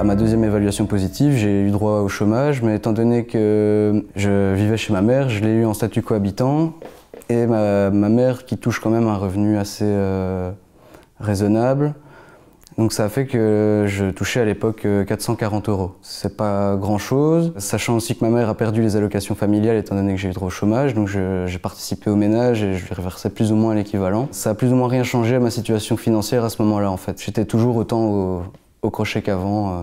À ma deuxième évaluation positive, j'ai eu droit au chômage, mais étant donné que je vivais chez ma mère, je l'ai eu en statut cohabitant. Et ma, mère qui touche quand même un revenu assez euh, raisonnable. Donc ça a fait que je touchais à l'époque 440 euh, euros. C'est pas grand chose, sachant aussi que ma mère a perdu les allocations familiales étant donné que j'ai eu droit au chômage, donc j'ai participé au ménage et je lui reversais plus ou moins l'équivalent. Ça a plus ou moins rien changé à ma situation financière à ce moment-là en fait. J'étais toujours autant au, au crochet qu'avant. Euh,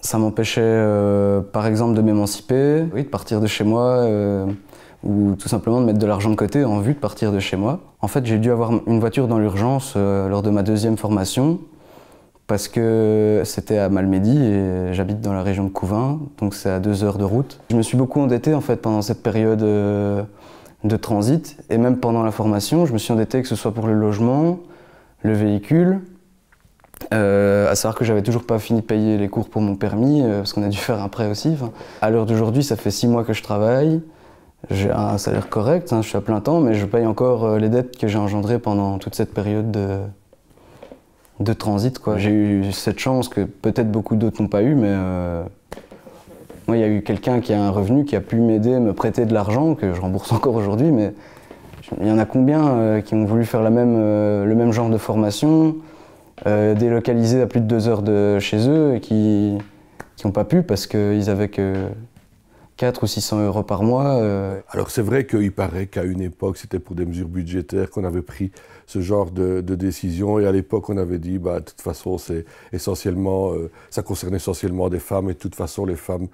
ça m'empêchait, euh, par exemple, de m'émanciper, oui, de partir de chez moi, euh, ou tout simplement de mettre de l'argent de côté en vue de partir de chez moi. En fait, j'ai dû avoir une voiture dans l'urgence lors de ma deuxième formation, parce que c'était à Malmedy et j'habite dans la région de Couvain, donc c'est à deux heures de route. Je me suis beaucoup endetté en fait pendant cette période de transit, et même pendant la formation, je me suis endetté que ce soit pour le logement, le véhicule, euh, à savoir que j'avais toujours pas fini de payer les cours pour mon permis, euh, parce qu'on a dû faire un prêt aussi. à l'heure d'aujourd'hui, ça fait six mois que je travaille. J'ai un salaire correct, hein, je suis à plein temps, mais je paye encore euh, les dettes que j'ai engendrées pendant toute cette période de, transit. J'ai eu cette chance que peut-être beaucoup d'autres n'ont pas eu, mais moi, il y a eu quelqu'un qui a un revenu, qui a pu m'aider, me prêter de l'argent, que je rembourse encore aujourd'hui, mais il y en a combien qui ont voulu faire le même genre de formation euh, délocalisés à plus de deux heures de chez eux et qui n'ont pas pu parce qu'ils avaient que 4 ou 600 euros par mois. Euh. Alors c'est vrai qu'il paraît qu'à une époque, c'était pour des mesures budgétaires qu'on avait pris ce genre de, décision. Et à l'époque, on avait dit, bah, de toute façon, c'est essentiellement, euh, ça concerne essentiellement des femmes. Et de toute façon, les femmes,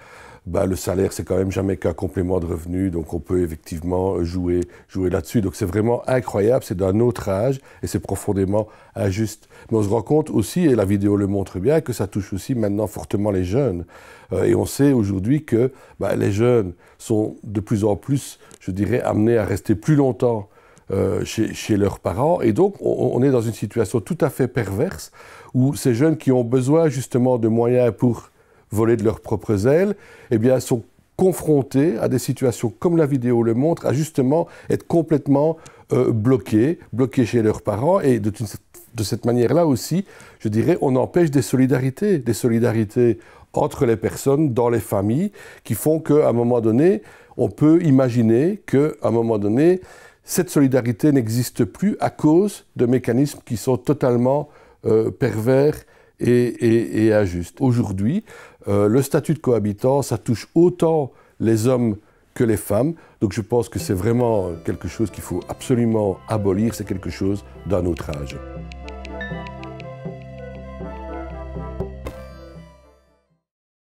bah, le salaire, c'est quand même jamais qu'un complément de revenu. Donc on peut effectivement jouer, jouer là-dessus. Donc c'est vraiment incroyable. C'est d'un autre âge et c'est profondément injuste. Mais on se rend compte aussi, et la vidéo le montre bien, que ça touche aussi maintenant fortement les jeunes. Euh, et on sait aujourd'hui que bah, les jeunes sont de plus en plus, je dirais, amenés à rester plus longtemps euh, chez, leurs parents. Et donc, on, est dans une situation tout à fait perverse où ces jeunes qui ont besoin justement de moyens pour voler de leurs propres ailes, eh bien, sont confrontés à des situations comme la vidéo le montre, à justement être complètement euh, bloqués, bloqués chez leurs parents. Et de, de cette manière-là aussi, je dirais, on empêche des solidarités, des solidarités entre les personnes, dans les familles, qui font qu'à un moment donné, on peut imaginer qu'à un moment donné, cette solidarité n'existe plus à cause de mécanismes qui sont totalement euh, pervers et, injustes. Aujourd'hui, euh, le statut de cohabitant, ça touche autant les hommes que les femmes. Donc je pense que c'est vraiment quelque chose qu'il faut absolument abolir, c'est quelque chose d'un autre âge.